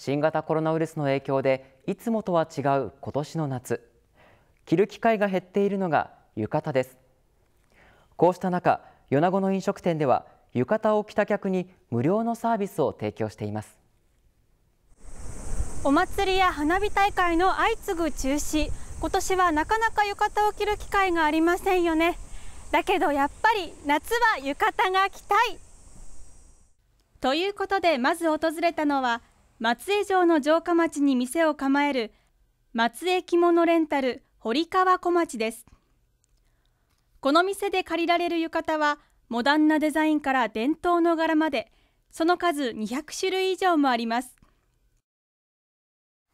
新型コロナウイルスの影響でいつもとは違う今年の夏着る機会が減っているのが浴衣ですこうした中米子の飲食店では浴衣を着た客に無料のサービスを提供していますお祭りや花火大会の相次ぐ中止今年はなかなか浴衣を着る機会がありませんよねだけどやっぱり夏は浴衣が着たいということでまず訪れたのは松江城の城下町に店を構える松江着物レンタル堀川小町ですこの店で借りられる浴衣はモダンなデザインから伝統の柄までその数200種類以上もあります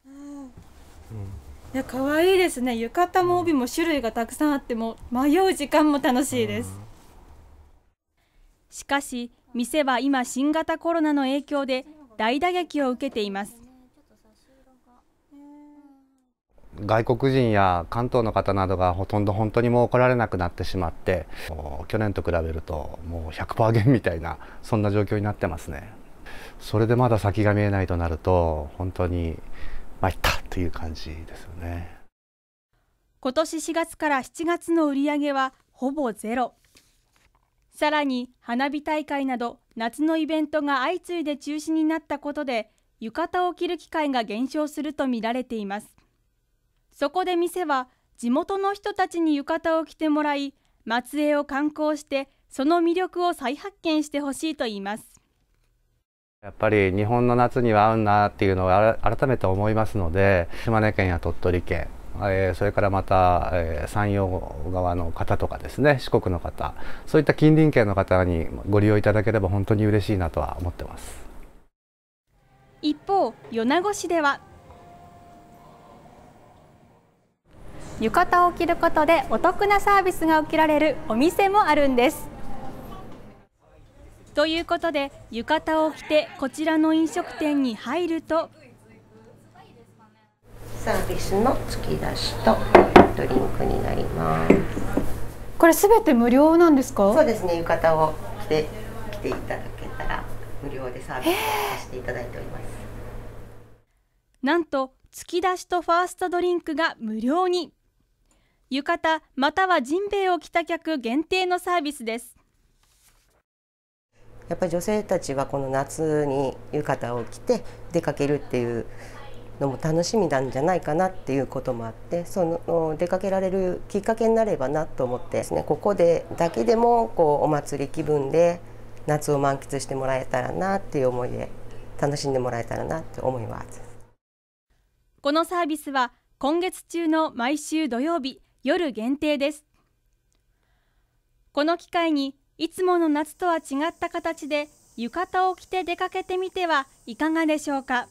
いや可愛いですね浴衣も帯も種類がたくさんあっても迷う時間も楽しいです、しかし店は今新型コロナの影響で大打撃を受けています外国人や関東の方などがほとんど本当にもう来られなくなってしまって去年と比べるともう100%減みたいなそんな状況になってますねそれでまだ先が見えないとなると本当に参ったという感じですよね今年4月から7月の売り上げはほぼゼロさらに花火大会など夏のイベントが相次いで中止になったことで浴衣を着る機会が減少するとみられていますそこで店は地元の人たちに浴衣を着てもらい松江を観光してその魅力を再発見してほしいと言いますやっぱり日本の夏には合うなっていうのを改めて思いますので島根県や鳥取県えー、それからまた、えー、山陽側の方とかですね四国の方そういった近隣県の方にご利用いただければ本当に嬉しいなとは思ってます一方米子市では浴衣を着ることでお得なサービスが受けられるお店もあるんですということで浴衣を着てこちらの飲食店に入るとサービスの突き出しとドリンクになります。これすべて無料なんですか？そうですね。浴衣を着て来ていただけたら無料でサービスさせていただいております。なんと突き出しとファーストドリンクが無料に。浴衣またはジンベエを着た客限定のサービスです。やっぱり女性たちはこの夏に浴衣を着て出かけるっていうのも楽しみなんじゃないかなっていうこともあってその出かけられるきっかけになればなと思ってですねここでだけでもこうお祭り気分で夏を満喫してもらえたらなっていう思いで楽しんでもらえたらなって思いますこのサービスは今月中の毎週土曜日夜限定ですこの機会にいつもの夏とは違った形で浴衣を着て出かけてみてはいかがでしょうか。